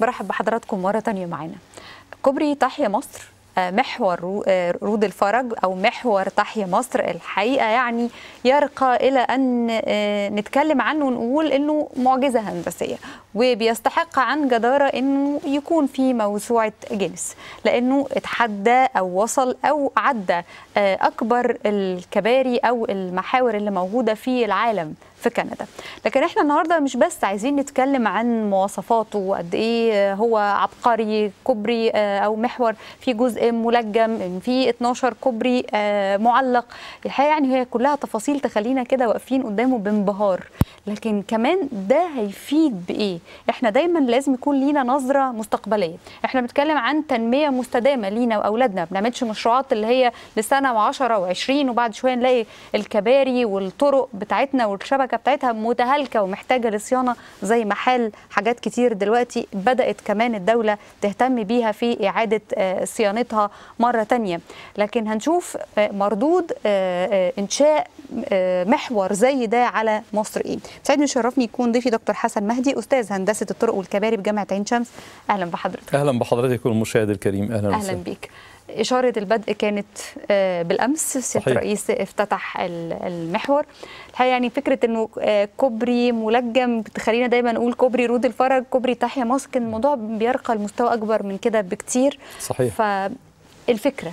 برحب بحضراتكم مرة تانية معانا كوبري تحيا مصر آه، محور آه، رود الفرج او محور تحيا مصر الحقيقه يعني يرقى الى ان آه، نتكلم عنه ونقول انه معجزه هندسيه وبيستحق عن جدارة أنه يكون في موسوعة جنس لأنه اتحدى أو وصل أو عدى آه، أكبر الكباري أو المحاور اللي موجودة في العالم في كندا لكن احنا النهارده مش بس عايزين نتكلم عن مواصفاته وقد ايه هو عبقري كوبري آه، او محور في جزء ملجم في 12 كوبري آه، معلق الحقيقه يعني هي كلها تفاصيل تخلينا كده واقفين قدامه بانبهار لكن كمان ده هيفيد بايه احنا دايما لازم يكون لينا نظره مستقبليه احنا بنتكلم عن تنميه مستدامه لينا واولادنا ما بنعملش مشروعات اللي هي لسنه و10 و20 وبعد شويه نلاقي الكباري والطرق بتاعتنا والشبكه بتاعتها متهالكه ومحتاجه لصيانه زي ما حال حاجات كتير دلوقتي بدات كمان الدوله تهتم بيها في اعاده آه، صيانتها مره تانية لكن هنشوف آه، مردود آه، انشاء محور زي ده على مصر ايه سعيد شرفني يكون ضيفي دكتور حسن مهدي استاذ استاذ هندسه الطرق والكباري بجامعه عين شمس اهلا بحضرتك اهلا بحضرتك والمشاهد الكريم اهلا اهلا بيك إشارة البدء كانت آه، بالأمس سيادة الرئيس افتتح المحور الحقيقة يعني فكرة أنه آه، كوبري ملجم بتخلينا دايما نقول كوبري رود الفرج كوبري تحيا ماسك الموضوع بيرقى لمستوى أكبر من كده بكتير صحيح فالفكرة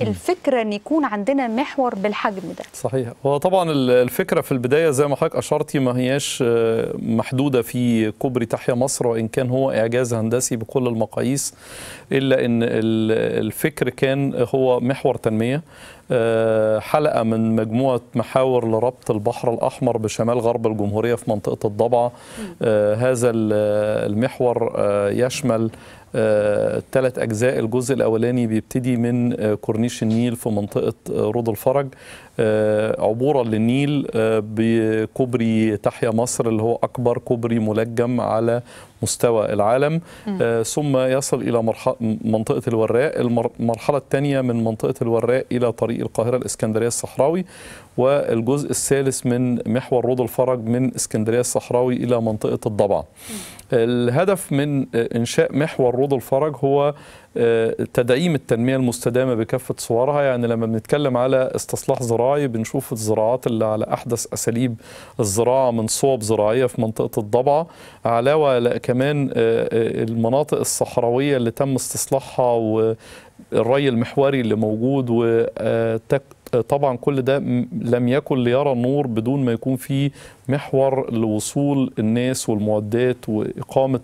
الفكره ان يكون عندنا محور بالحجم ده صحيح هو طبعا الفكره في البدايه زي ما حضرتك اشرتي ما هياش آه، محدوده في كوبري تحيا مصر وان كان هو اعجاز هندسي بكل المقاييس الا ان الفكر كان هو محور تنميه آه، حلقه من مجموعه محاور لربط البحر الاحمر بشمال غرب الجمهوريه في منطقه الضبعه آه، هذا المحور يشمل ثلاث آه، أجزاء الجزء الأولاني بيبتدي من آه، كورنيش النيل في منطقة آه، رود الفرج عبورا للنيل بكوبري تحيا مصر اللي هو أكبر كوبري ملجم على مستوى العالم آه ثم يصل إلى منطقة الوراء المرحلة الثانية من منطقة الوراء إلى طريق القاهرة الإسكندرية الصحراوي والجزء الثالث من محور رود الفرج من اسكندرية الصحراوي إلى منطقة الضبعة الهدف من آه، إنشاء محور رود الفرج هو تدعيم التنميه المستدامه بكافه صورها يعني لما بنتكلم على استصلاح زراعي بنشوف الزراعات اللي على احدث اساليب الزراعه من صوب زراعيه في منطقه الضبعه علاوه على كمان آه، آه، المناطق الصحراويه اللي تم استصلاحها والري المحوري اللي موجود وتك طبعا كل ده لم يكن ليرى النور بدون ما يكون في محور لوصول الناس والمعدات وإقامة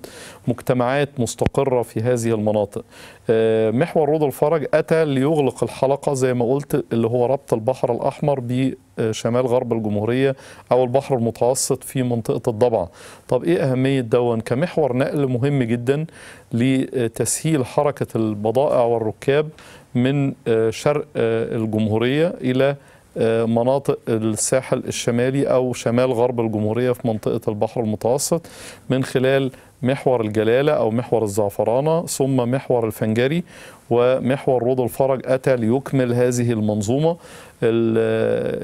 مجتمعات مستقرة في هذه المناطق آه، محور رود الفرج أتى ليغلق الحلقة زي ما قلت اللي هو ربط البحر الأحمر بشمال غرب الجمهورية أو البحر المتوسط في منطقة الضبعة طب إيه أهمية دون كمحور نقل مهم جدا لتسهيل حركة البضائع والركاب من آه، شرق آه، الجمهورية إلى آه، مناطق الساحل الشمالي أو شمال غرب الجمهورية في منطقة البحر المتوسط من خلال محور الجلالة أو محور الزعفرانة ثم محور الفنجري ومحور روض الفرج أتى ليكمل هذه المنظومة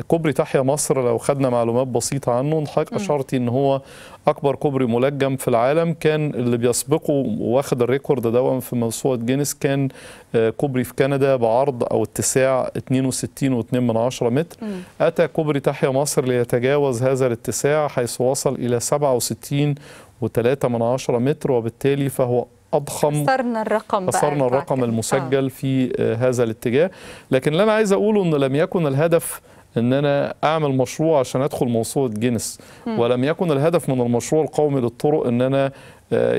كوبري تحيا مصر لو خدنا معلومات بسيطة عنه حضرتك أشرت إن هو أكبر كوبري ملجم في العالم كان اللي بيسبقه واخد الريكورد دوا في موسوعة جينيس كان آه، كوبري في كندا بعرض أو اتساع 62.2 من متر مم. أتى كوبري تحيا مصر ليتجاوز هذا الاتساع حيث وصل إلى 67 متر وبالتالي فهو اضخم خسرنا الرقم خسرنا الرقم المسجل آه. في آه، هذا الاتجاه لكن اللي انا عايز اقوله ان لم يكن الهدف ان انا اعمل مشروع عشان ادخل موسوعه جينيس ولم يكن الهدف من المشروع القومي للطرق ان انا آه،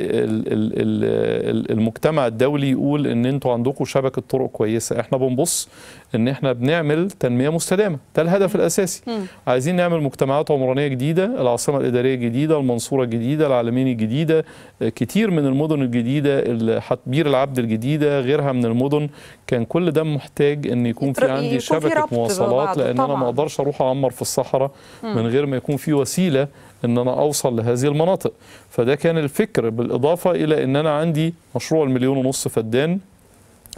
المجتمع الدولي يقول ان انتوا عندكم شبكه طرق كويسه احنا بنبص ان احنا بنعمل تنميه مستدامه ده الهدف الاساسي م. عايزين نعمل مجتمعات عمرانيه جديده العاصمه الاداريه جديده المنصوره الجديده العالمين الجديده آه، كتير من المدن الجديده بير العبد الجديده غيرها من المدن كان كل ده محتاج ان يكون في عندي يكون شبكه في مواصلات لان طبعا. انا ما اقدرش اروح اعمر في الصحراء من غير ما يكون في وسيله ان انا اوصل لهذه المناطق فده كان الفكر بالاضافه الى ان انا عندي مشروع المليون ونص فدان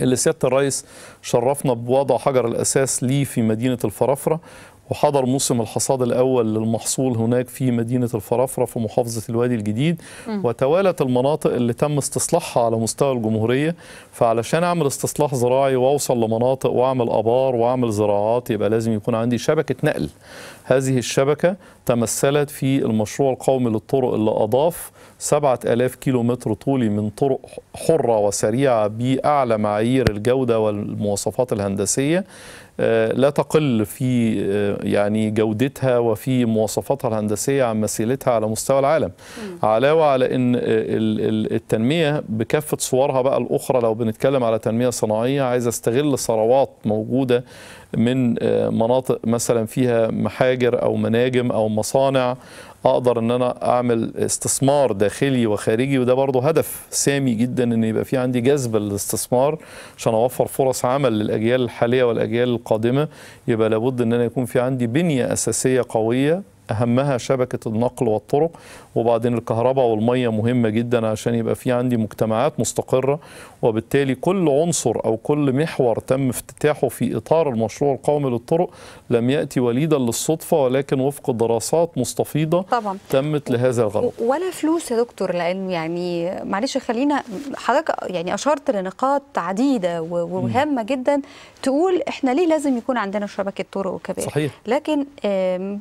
اللي سياده الرئيس شرفنا بوضع حجر الاساس ليه في مدينه الفرافره وحضر موسم الحصاد الأول للمحصول هناك في مدينة الفرافرة في محافظة الوادي الجديد وتوالت المناطق اللي تم استصلاحها على مستوى الجمهورية فعلشان أعمل استصلاح زراعي وأوصل لمناطق وأعمل أبار وأعمل زراعات يبقى لازم يكون عندي شبكة نقل هذه الشبكة تمثلت في المشروع القومي للطرق اللي أضاف 7000 كيلو متر طولي من طرق حرة وسريعة بأعلى معايير الجودة والمواصفات الهندسية آه، لا تقل في آه، يعني جودتها وفي مواصفاتها الهندسيه عن مثيلتها على مستوى العالم علاوه على ان آه، التنميه بكافه صورها بقى الاخرى لو بنتكلم على تنميه صناعيه عايز استغل ثروات موجوده من مناطق مثلا فيها محاجر او مناجم او مصانع اقدر ان انا اعمل استثمار داخلي وخارجي وده برضه هدف سامي جدا ان يبقى في عندي جذب للاستثمار عشان اوفر فرص عمل للاجيال الحاليه والاجيال القادمه يبقى لابد ان انا يكون في عندي بنيه اساسيه قويه اهمها شبكه النقل والطرق وبعدين الكهرباء والميه مهمه جدا عشان يبقى في عندي مجتمعات مستقره وبالتالي كل عنصر او كل محور تم افتتاحه في اطار المشروع القومي للطرق لم ياتي وليدا للصدفه ولكن وفق دراسات مستفيضه طبعا. تمت لهذا الغرض ولا فلوس يا دكتور لانه يعني معلش خلينا حضرتك يعني اشرت لنقاط عديده وهامه جدا تقول احنا ليه لازم يكون عندنا شبكه طرق وكباري صحيح لكن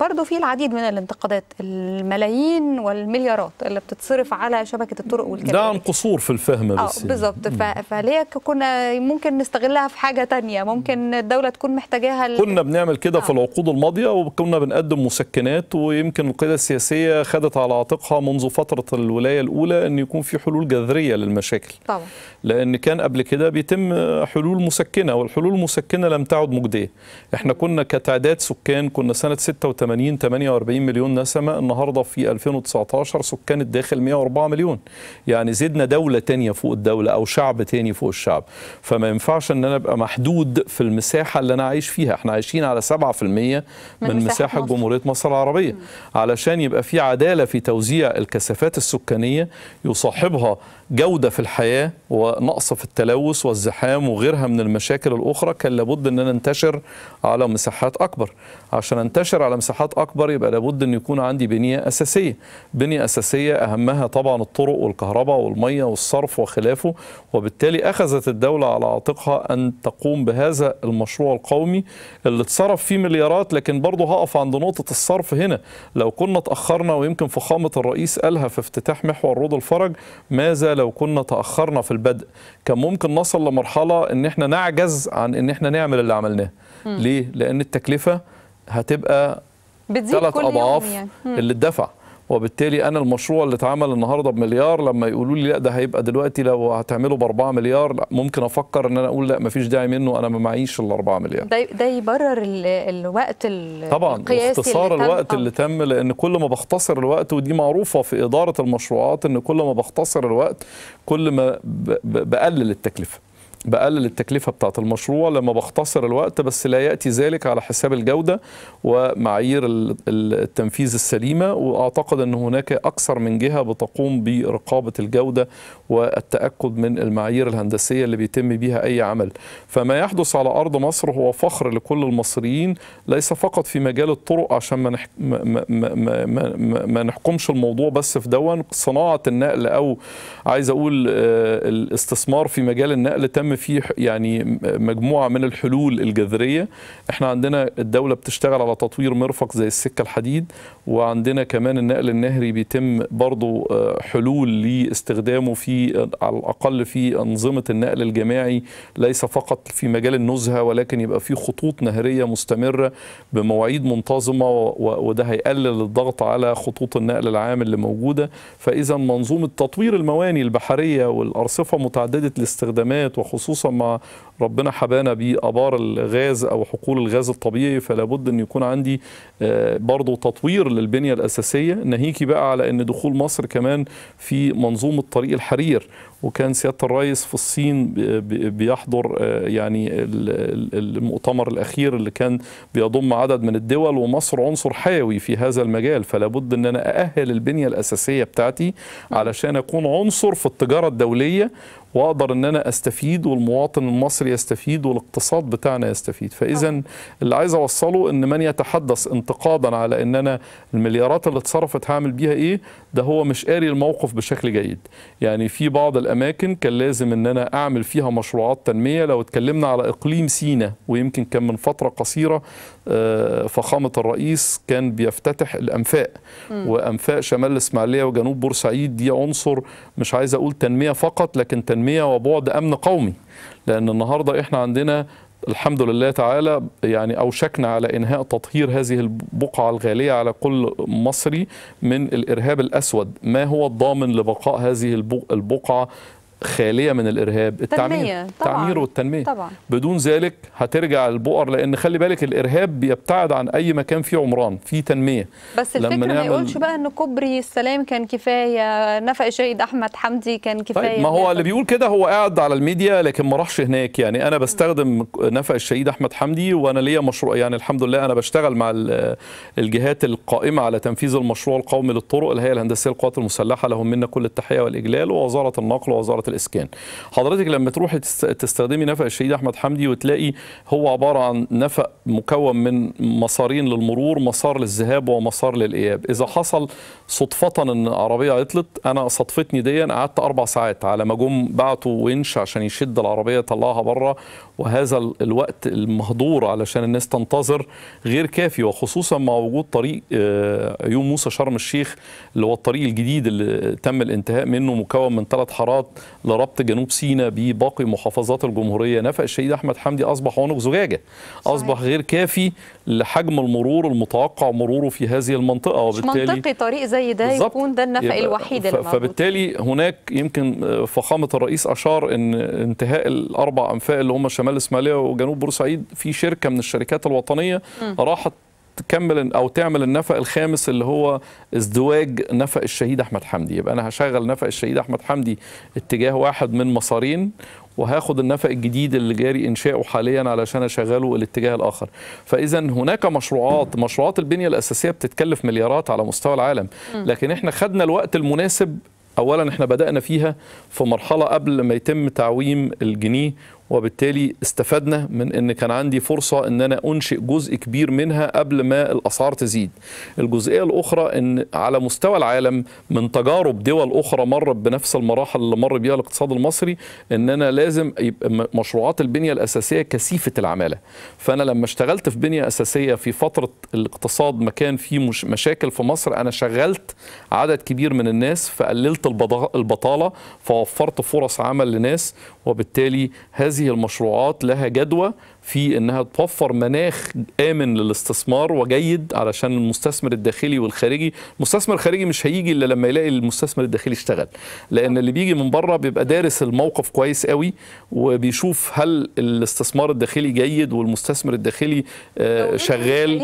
برضه في العديد من الانتقادات الملايين والمليارات اللي بتتصرف على شبكه الطرق والكباري ده عن قصور في الفهم بس اه بالظبط فليه كنا ممكن نستغلها في حاجه تانية ممكن الدوله تكون محتاجاها كنا بنعمل كده آه. في العقود الماضيه وكنا بنقدم مسكنات ويمكن القياده السياسيه خدت على عاتقها منذ فتره الولايه الاولى ان يكون في حلول جذريه للمشاكل طبعا لان كان قبل كده بيتم حلول مسكنه والحلول المسكنه لم تعد مجديه احنا كنا كتعداد سكان كنا سنه 86 48 140 مليون نسمة النهاردة في 2019 سكان الداخل 104 مليون يعني زدنا دولة تانية فوق الدولة أو شعب تاني فوق الشعب فما ينفعش أن أنا أبقى محدود في المساحة اللي أنا عايش فيها احنا عايشين على 7% من, من مساحة مصر. جمهورية مصر العربية علشان يبقى في عدالة في توزيع الكثافات السكانية يصاحبها جودة في الحياة ونقص في التلوث والزحام وغيرها من المشاكل الأخرى كان لابد أن ننتشر على مساحات أكبر عشان أنتشر على مساحات أكبر يبقى لابد أن يكون عندي بنية أساسية بنية أساسية أهمها طبعا الطرق والكهرباء والمية والصرف وخلافه وبالتالي أخذت الدولة على عاتقها أن تقوم بهذا المشروع القومي اللي اتصرف فيه مليارات لكن برضه هقف عند نقطة الصرف هنا لو كنا تأخرنا ويمكن فخامة الرئيس قالها في افتتاح محور روض الفرج ماذا لو كنا تاخرنا في البدء كان ممكن نصل لمرحله ان احنا نعجز عن ان احنا نعمل اللي عملناه ليه لان التكلفه هتبقى بتزيد ثلاث اضعاف يعني. اللي اتدفع وبالتالي انا المشروع اللي اتعمل النهارده بمليار لما يقولوا لي لا ده هيبقى دلوقتي لو هتعمله ب 4 مليار لا ممكن افكر ان انا اقول لا مفيش داعي منه انا ما معيش ال 4 مليار ده ده يبرر ال الوقت القياسي طبعا اختصار اللي الوقت آه. اللي تم لان كل ما بختصر الوقت ودي معروفه في اداره المشروعات ان كل ما بختصر الوقت كل ما بقلل التكلفه بقلل التكلفة بتاعة المشروع لما بختصر الوقت بس لا يأتي ذلك على حساب الجودة ومعايير التنفيذ السليمة وأعتقد أن هناك أكثر من جهة بتقوم برقابة الجودة والتأكد من المعايير الهندسية اللي بيتم بها أي عمل فما يحدث على أرض مصر هو فخر لكل المصريين ليس فقط في مجال الطرق عشان ما, نحك... ما... ما... ما... ما... ما نحكمش الموضوع بس في دون صناعة النقل أو عايز أقول آه، الاستثمار في مجال النقل تم العام في يعني مجموعه من الحلول الجذريه احنا عندنا الدوله بتشتغل على تطوير مرفق زي السكه الحديد وعندنا كمان النقل النهري بيتم برضه آه، حلول لاستخدامه في آه، على الاقل في انظمه النقل الجماعي ليس فقط في مجال النزهه ولكن يبقى في خطوط نهريه مستمره بمواعيد منتظمه وده هيقلل الضغط على خطوط النقل العام اللي موجوده فاذا منظومه تطوير المواني البحريه والارصفه متعدده الاستخدامات وخصوصا خصوصا مع ربنا حبانا بابار الغاز او حقول الغاز الطبيعي فلا بد ان يكون عندي آه، برضه تطوير للبنيه الاساسيه ناهيكي بقى على ان دخول مصر كمان في منظومه طريق الحرير وكان سياده الرئيس في الصين بيحضر آه، يعني المؤتمر الاخير اللي كان بيضم عدد من الدول ومصر عنصر حيوي في هذا المجال فلا بد ان انا ااهل البنيه الاساسيه بتاعتي علشان اكون عنصر في التجاره الدوليه واقدر ان انا استفيد والمواطن المصري يستفيد والاقتصاد بتاعنا يستفيد فاذا اللي عايز اوصله ان من يتحدث انتقادا على ان انا المليارات اللي اتصرفت هعمل بيها ايه ده هو مش قاري الموقف بشكل جيد يعني في بعض الاماكن كان لازم ان انا اعمل فيها مشروعات تنميه لو اتكلمنا على اقليم سينا ويمكن كان من فتره قصيره آه، فخامه الرئيس كان بيفتتح الانفاق وانفاق شمال الاسماعيليه وجنوب بورسعيد دي عنصر مش عايز اقول تنميه فقط لكن تنميه وبعد امن قومي لان النهارده احنا عندنا الحمد لله تعالى يعني أوشكنا على إنهاء تطهير هذه البقعة الغالية على كل مصري من الإرهاب الأسود ما هو الضامن لبقاء هذه البقعة خاليه من الارهاب التعمير طبعًا. التعمير والتنميه طبعًا. بدون ذلك هترجع البؤر لان خلي بالك الارهاب بيبتعد عن اي مكان فيه عمران فيه تنميه بس الفكره لما نعمل... ما يقولش بقى ان كوبري السلام كان كفايه نفق الشهيد احمد حمدي كان طيب، كفايه طيب ما هو اللي بيقول كده هو قاعد على الميديا لكن ما راحش هناك يعني انا بستخدم نفق الشهيد احمد حمدي وانا ليا مشروع يعني الحمد لله انا بشتغل مع الجهات القائمه على تنفيذ المشروع القومي للطرق الهيئه الهندسيه للقوات المسلحه لهم منا كل التحيه والاجلال ووزاره النقل ووزاره الاسكان حضرتك لما تروح تستخدمي نفق الشهيد احمد حمدي وتلاقي هو عباره عن نفق مكون من مسارين للمرور مسار للذهاب ومسار للاياب اذا حصل صدفه ان عربيه عطلت انا صدفتني ديا قعدت اربع ساعات على ما جم بعتوا ونش عشان يشد العربيه يطلعها بره وهذا الوقت المهدور علشان الناس تنتظر غير كافي وخصوصا مع وجود طريق آه، عيون موسى شرم الشيخ اللي هو الطريق الجديد اللي تم الانتهاء منه مكون من ثلاث حارات لربط جنوب سيناء بباقي محافظات الجمهوريه نفق الشهيد احمد حمدي اصبح عنق زجاجه اصبح غير كافي لحجم المرور المتوقع مروره في هذه المنطقه وبالتالي منطقي طريق زي ده يكون ده النفق الوحيد الموجود فبالتالي هناك يمكن فخامه الرئيس اشار ان انتهاء الاربع انفاق اللي هم شمال إسماعيلية وجنوب بورسعيد في شركه من الشركات الوطنيه م. راحت تكمل او تعمل النفق الخامس اللي هو ازدواج نفق الشهيد احمد حمدي يبقى انا هشغل نفق الشهيد احمد حمدي اتجاه واحد من مسارين وهاخد النفق الجديد اللي جاري انشاؤه حاليا علشان اشغله الاتجاه الاخر فاذا هناك مشروعات مشروعات البنيه الاساسيه بتتكلف مليارات على مستوى العالم لكن احنا خدنا الوقت المناسب اولا احنا بدانا فيها في مرحله قبل ما يتم تعويم الجنيه وبالتالي استفدنا من ان كان عندي فرصه ان انا انشئ جزء كبير منها قبل ما الاسعار تزيد. الجزئيه الاخرى ان على مستوى العالم من تجارب دول اخرى مرت بنفس المراحل اللي مر بيها الاقتصاد المصري ان انا لازم يبقى مشروعات البنيه الاساسيه كثيفه العماله. فانا لما اشتغلت في بنيه اساسيه في فتره الاقتصاد ما كان فيه مش مشاكل في مصر انا شغلت عدد كبير من الناس فقللت البطاله فوفرت فرص عمل لناس وبالتالي هذه هذه المشروعات لها جدوى في انها توفر مناخ امن للاستثمار وجيد علشان المستثمر الداخلي والخارجي، المستثمر الخارجي مش هيجي الا لما يلاقي المستثمر الداخلي اشتغل، لان اللي بيجي من بره بيبقى دارس الموقف كويس قوي وبيشوف هل الاستثمار الداخلي جيد والمستثمر الداخلي آه، شغال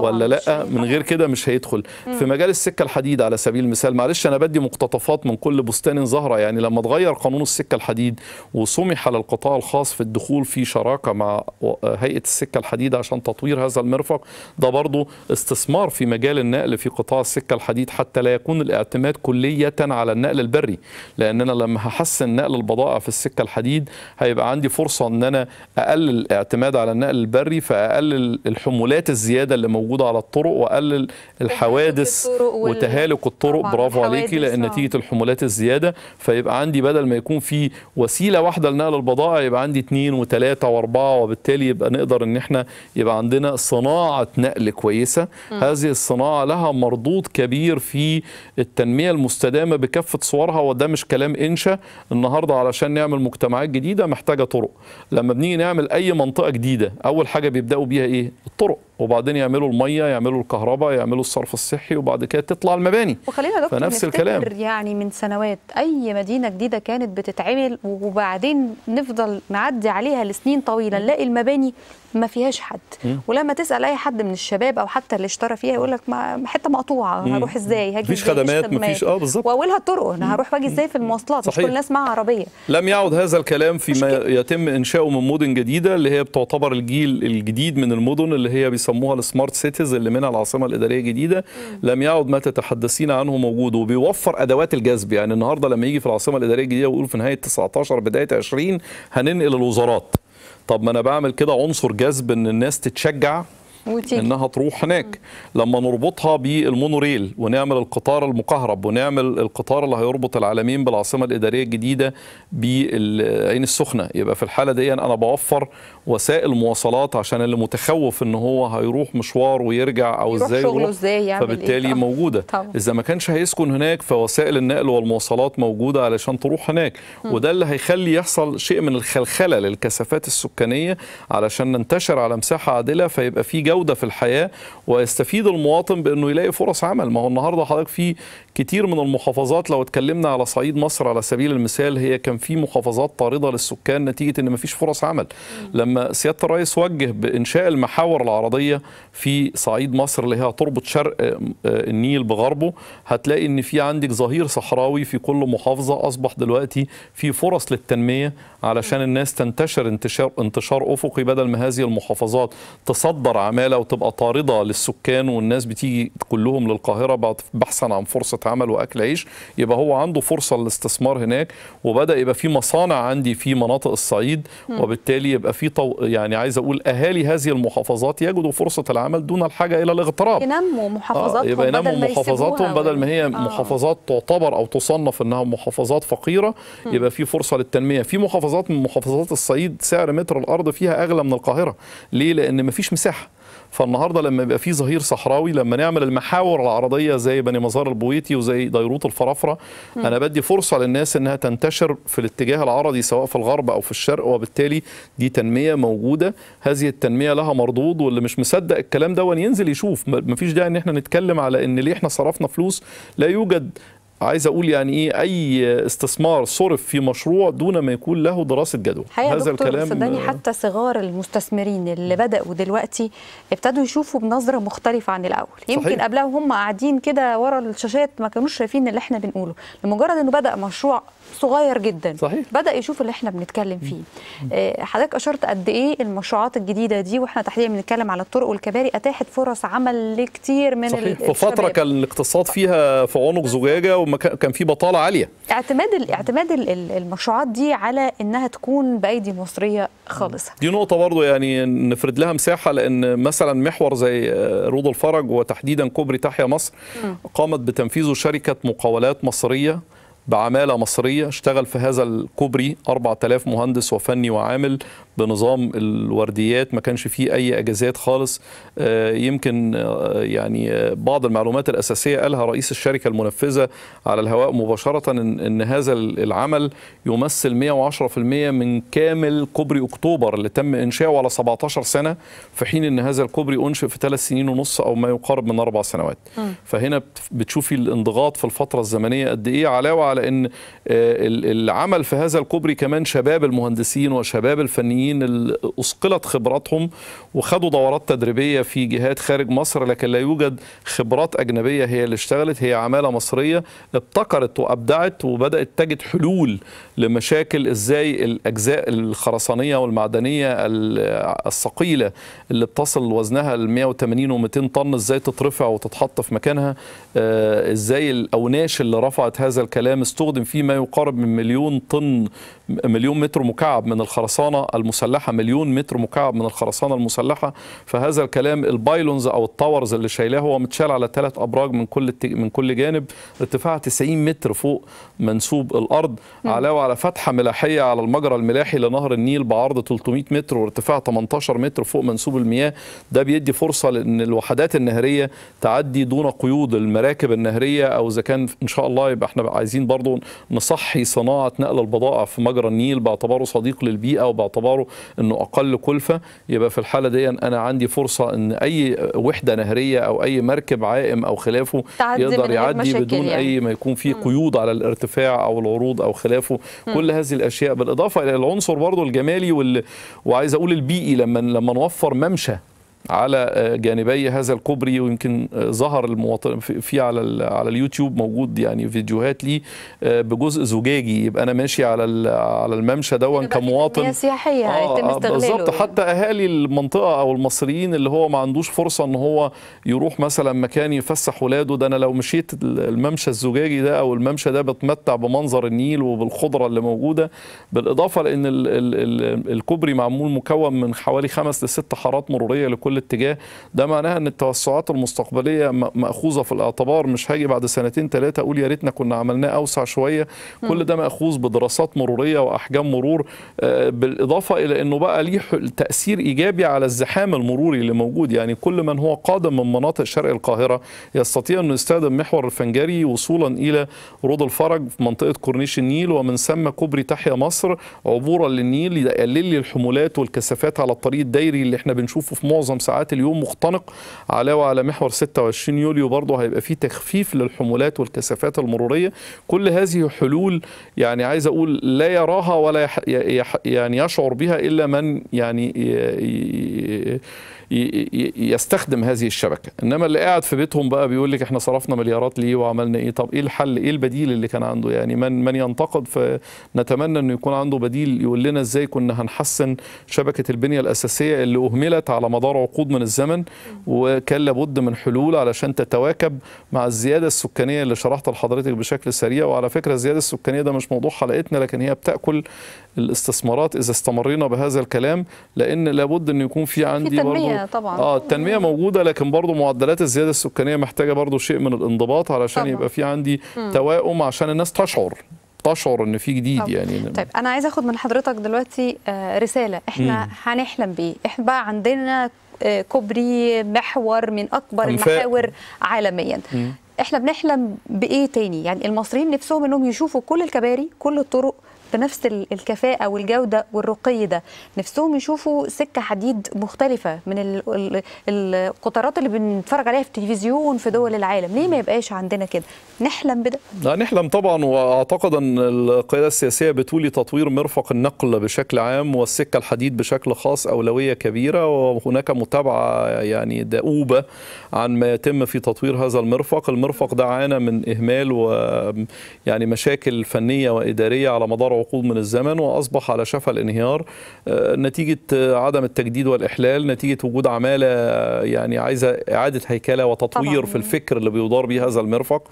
ولا لا من غير كده مش هيدخل، في مجال السكه الحديد على سبيل المثال معلش انا بدي مقتطفات من كل بستان زهره يعني لما اتغير قانون السكه الحديد وسمح للقطاع الخاص في الدخول في شراكه مع هيئه السكه الحديد عشان تطوير هذا المرفق ده برضه استثمار في مجال النقل في قطاع السكه الحديد حتى لا يكون الاعتماد كليه على النقل البري لان انا لما هحسن نقل البضائع في السكه الحديد هيبقى عندي فرصه ان انا اقلل الاعتماد على النقل البري فاقلل الحمولات الزياده اللي موجوده على الطرق واقلل الحوادث الطرق وال... وتهالك الطرق برافو عليكي لان آه. نتيجه الحمولات الزياده فيبقى عندي بدل ما يكون في وسيله واحده لنقل البضائع يبقى عندي اثنين وثلاثه واربعه وبالتالي وبالتالي يبقى نقدر ان احنا يبقى عندنا صناعه نقل كويسه م. هذه الصناعه لها مردود كبير في التنميه المستدامه بكافه صورها وده مش كلام انشا النهارده علشان نعمل مجتمعات جديده محتاجه طرق لما بنيجي نعمل اي منطقه جديده اول حاجه بيبداوا بيها ايه الطرق وبعدين يعملوا الميه يعملوا الكهرباء يعملوا الصرف الصحي وبعد كده تطلع المباني وخلينا دكتور فنفس الكلام يعني من سنوات اي مدينه جديده كانت بتتعمل وبعدين نفضل نعدي عليها لسنين طويله نلاقي المباني مباني ما فيهاش حد ولما تسال اي حد من الشباب او حتى اللي اشترى فيها يقول لك ما حته مقطوعه هروح ازاي هاجي مفيش خدمات مفيش اه بالظبط واولها الطرق انا هروح واجي ازاي في المواصلات صحيح. مش كل الناس معاها عربيه لم يعد هذا الكلام فيما يتم انشاؤه من مدن جديده اللي هي بتعتبر الجيل الجديد من المدن اللي هي بيسموها السمارت سيتيز اللي منها العاصمه الاداريه الجديده لم يعد ما تتحدثين عنه موجود وبيوفر ادوات الجذب يعني النهارده لما يجي في العاصمه الاداريه الجديده ويقول في نهايه 19 بدايه 20 هننقل الوزارات طب ما انا بعمل كده عنصر جذب ان الناس تتشجع وتيجي. انها تروح هناك لما نربطها بالمونوريل ونعمل القطار المكهرب ونعمل القطار اللي هيربط العالمين بالعاصمه الاداريه الجديده بالعين السخنه يبقى في الحاله دي انا بوفر وسائل مواصلات عشان اللي متخوف ان هو هيروح مشوار ويرجع او ازاي يروح ازاي فبالتالي إيه؟ موجوده طبعا. اذا ما كانش هيسكن هناك فوسائل النقل والمواصلات موجوده علشان تروح هناك م. وده اللي هيخلي يحصل شيء من الخلخله للكثافات السكانيه علشان ننتشر على مساحه عادله فيبقى في جوده في الحياه ويستفيد المواطن بانه يلاقي فرص عمل ما هو النهارده حضرتك في كتير من المحافظات لو اتكلمنا على صعيد مصر على سبيل المثال هي كان في محافظات طارده للسكان نتيجه ان ما فيش فرص عمل لما سياده الرئيس وجه بانشاء المحاور العرضيه في صعيد مصر اللي هي تربط شرق آه، النيل بغربه هتلاقي ان في عندك ظهير صحراوي في كل محافظه اصبح دلوقتي في فرص للتنميه علشان الناس تنتشر انتشار انتشار افقي بدل ما هذه المحافظات تصدر عمال العماله وتبقى طارده للسكان والناس بتيجي كلهم للقاهره بحثا عن فرصه عمل واكل عيش يبقى هو عنده فرصه للاستثمار هناك وبدا يبقى في مصانع عندي في مناطق الصعيد وبالتالي يبقى في طو... يعني عايز اقول اهالي هذه المحافظات يجدوا فرصه العمل دون الحاجه الى الاغتراب ينموا آه، محافظاتهم آه يبقى ينموا محافظاتهم بدل ما هي آه. محافظات تعتبر او تصنف انها محافظات فقيره يبقى في فرصه للتنميه في محافظات من محافظات الصعيد سعر متر الارض فيها اغلى من القاهره ليه لان مفيش مساحه فالنهارده لما يبقى في ظهير صحراوي لما نعمل المحاور العرضيه زي بني مزار البويتي وزي ديروط الفرافره م. انا بدي فرصه للناس انها تنتشر في الاتجاه العرضي سواء في الغرب او في الشرق وبالتالي دي تنميه موجوده هذه التنميه لها مردود واللي مش مصدق الكلام ده ينزل يشوف مفيش داعي ان احنا نتكلم على ان ليه احنا صرفنا فلوس لا يوجد عايز اقول يعني ايه اي استثمار صرف في مشروع دون ما يكون له دراسه جدوى هذا الكلام صدقني حتى صغار المستثمرين اللي بداوا دلوقتي ابتدوا يشوفوا بنظره مختلفه عن الاول يمكن قبلها هم قاعدين كده ورا الشاشات ما كانوش شايفين اللي احنا بنقوله لمجرد انه بدا مشروع صغير جدا صحيح. بدا يشوف اللي احنا بنتكلم فيه آه، حضرتك اشرت قد ايه المشروعات الجديده دي واحنا تحديدا بنتكلم على الطرق والكباري اتاحت فرص عمل لكتير من صحيح. في فتره كان الاقتصاد فيها في عنق زجاجه وكان في بطاله عاليه اعتماد اعتماد المشروعات دي على انها تكون بايدي مصريه خالصه دي نقطه برضو يعني نفرد لها مساحه لان مثلا محور زي آه، روض الفرج وتحديدا كوبري تحيا مصر قامت بتنفيذه شركه مقاولات مصريه بعمالة مصرية اشتغل في هذا الكوبري 4000 مهندس وفني وعامل بنظام الورديات ما كانش فيه اي اجازات خالص آه، يمكن آه، يعني آه، بعض المعلومات الاساسيه قالها رئيس الشركه المنفذه على الهواء مباشره ان, هذا العمل يمثل 110% من كامل كوبري اكتوبر اللي تم انشاؤه على 17 سنه في حين ان هذا الكوبري انشئ في ثلاث سنين ونص او ما يقارب من اربع سنوات فهنا بتشوفي الانضغاط في الفتره الزمنيه قد ايه علاوه على ان العمل في هذا الكوبري كمان شباب المهندسين وشباب الفنيين السوريين اللي أسقلت خبراتهم وخدوا دورات تدريبية في جهات خارج مصر لكن لا يوجد خبرات أجنبية هي اللي اشتغلت هي عمالة مصرية ابتكرت وأبدعت وبدأت تجد حلول لمشاكل إزاي الأجزاء الخرسانية والمعدنية الثقيلة اللي بتصل وزنها ل 180 و 200 طن إزاي تترفع وتتحط في مكانها آه، إزاي الأوناش اللي رفعت هذا الكلام استخدم فيه ما يقارب من مليون طن مليون متر مكعب من الخرسانه المسلحه مليون متر مكعب من الخرسانه المسلحه فهذا الكلام البايلونز او التاورز اللي شايلاه هو متشال على ثلاث ابراج من كل من كل جانب ارتفاع 90 متر فوق منسوب الارض علاوه على فتحه ملاحيه على المجرى الملاحي لنهر النيل بعرض 300 متر وارتفاع 18 متر فوق منسوب المياه ده بيدي فرصه لان الوحدات النهريه تعدي دون قيود المراكب النهريه او اذا كان ان شاء الله يبقى احنا عايزين برضو نصحي صناعه نقل البضائع في مجرى مجرى النيل باعتباره صديق للبيئه وباعتباره انه اقل كلفه يبقى في الحاله دي انا عندي فرصه ان اي وحده نهريه او اي مركب عائم او خلافه يقدر يعدي بدون يعني. اي ما يكون فيه قيود على الارتفاع او العروض او خلافه كل هذه الاشياء بالاضافه الى العنصر برضه الجمالي وال... وعايز اقول البيئي لما لما نوفر ممشى على جانبي هذا الكوبري ويمكن ظهر المواطن في على على اليوتيوب موجود يعني فيديوهات ليه آه، بجزء زجاجي يبقى انا ماشي على على الممشى دون كمواطن سياحيه آه, آه، بالظبط يعني. حتى اهالي المنطقه او المصريين اللي هو ما عندوش فرصه ان هو يروح مثلا مكان يفسح ولاده ده انا لو مشيت الممشى الزجاجي ده او الممشى ده بتمتع بمنظر النيل وبالخضره اللي موجوده بالاضافه لان الكوبري معمول مكون من حوالي خمس لست حارات مروريه لكل كل اتجاه ده معناها ان التوسعات المستقبليه ماخوذه في الاعتبار مش هاجي بعد سنتين ثلاثه اقول يا ريتنا كنا عملناه اوسع شويه كل ده ماخوذ بدراسات مروريه واحجام مرور آه، بالاضافه الى انه بقى ليه تاثير ايجابي على الزحام المروري اللي موجود يعني كل من هو قادم من مناطق شرق القاهره يستطيع انه يستخدم محور الفنجري وصولا الى رود الفرج في منطقه كورنيش النيل ومن ثم كوبري تحيا مصر عبورا للنيل يقلل لي الحمولات والكثافات على الطريق الدايري اللي احنا بنشوفه في معظم ساعات اليوم مختنق علاوه على محور 26 يوليو برضه هيبقى فيه تخفيف للحمولات والكثافات المروريه كل هذه حلول يعني عايز اقول لا يراها ولا يعني يشعر بها الا من يعني يستخدم هذه الشبكه انما اللي قاعد في بيتهم بقى بيقول لك احنا صرفنا مليارات ليه وعملنا ايه طب ايه الحل ايه البديل اللي كان عنده يعني من من ينتقد فنتمنى انه يكون عنده بديل يقول لنا ازاي كنا هنحسن شبكه البنيه الاساسيه اللي اهملت على مدار عقود من الزمن وكان لابد من حلول علشان تتواكب مع الزياده السكانيه اللي شرحتها لحضرتك بشكل سريع وعلى فكره الزياده السكانيه ده مش موضوع حلقتنا لكن هي بتاكل الاستثمارات اذا استمرينا بهذا الكلام لان لابد ان يكون في عندي برضه طبعا اه التنميه موجوده لكن برضه معدلات الزياده السكانيه محتاجه برضه شيء من الانضباط علشان طبعا. يبقى في عندي توائم عشان الناس تشعر تشعر ان في جديد طبعا. يعني طيب انا عايزه اخد من حضرتك دلوقتي آه، رساله احنا مم. هنحلم بيه احنا بقى عندنا آه، كوبري محور من اكبر أنفاق. المحاور عالميا مم. احنا بنحلم بايه تاني يعني المصريين نفسهم انهم يشوفوا كل الكباري كل الطرق بنفس الكفاءه والجوده والرقي ده نفسهم يشوفوا سكه حديد مختلفه من القطارات اللي بنتفرج عليها في التلفزيون في دول العالم ليه ما يبقاش عندنا كده نحلم بده لا نحلم طبعا واعتقد ان القياده السياسيه بتولي تطوير مرفق النقل بشكل عام والسكه الحديد بشكل خاص اولويه كبيره وهناك متابعه يعني دؤوبه عن ما يتم في تطوير هذا المرفق المرفق ده عانى من اهمال ويعني مشاكل فنيه واداريه على مدار عقود من الزمن وأصبح على شفا الانهيار آه، نتيجة آه، عدم التجديد والإحلال نتيجة وجود عمالة آه، يعني عايزة إعادة هيكلة وتطوير طبعا. في الفكر اللي بيدار به هذا المرفق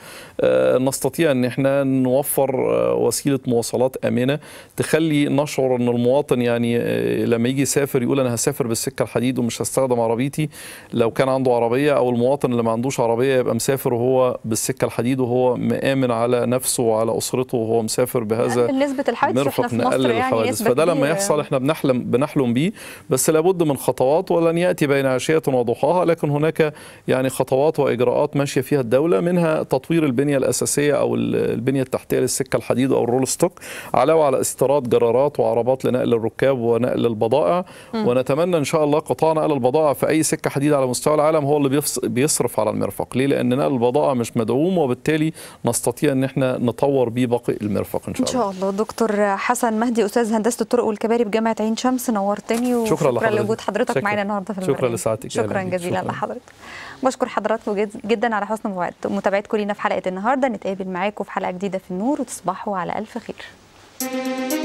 نستطيع أن احنا نوفر وسيلة مواصلات آمنة تخلي نشعر أن المواطن يعني لما يجي يسافر يقول أنا هسافر بالسكة الحديد ومش هستخدم عربيتي لو كان عنده عربية أو المواطن اللي ما عندوش عربية يبقى مسافر وهو بالسكة الحديد وهو مآمن على نفسه وعلى أسرته وهو مسافر بهذا نسبة الحوادث نرفق نقلل يعني الحوادث فده لما يحصل احنا بنحلم بنحلم بيه بس لابد من خطوات ولن ياتي بين عشيه وضحاها لكن هناك يعني خطوات واجراءات ماشيه فيها الدوله منها تطوير البنيه الاساسيه او البنيه التحتيه للسكه الحديد او الرول ستوك علاوه على استيراد جرارات وعربات لنقل الركاب ونقل البضائع م. ونتمنى ان شاء الله قطاع نقل البضائع في اي سكه حديد على مستوى العالم هو اللي بيصرف على المرفق ليه لان نقل البضائع مش مدعوم وبالتالي نستطيع ان احنا نطور بيه باقي المرفق ان شاء الله ان شاء الله دكتور دكتور حسن مهدي استاذ هندسه الطرق والكباري بجامعه عين شمس نورتني وشكرا شكرا لوجود حضرتك معانا النهارده في شكرا لساعتك شكرا جزيلا لحضرتك بشكر حضراتكم جدا على حسن متابعتكم لينا في حلقه النهارده نتقابل معاكم في حلقه جديده في النور وتصبحوا على الف خير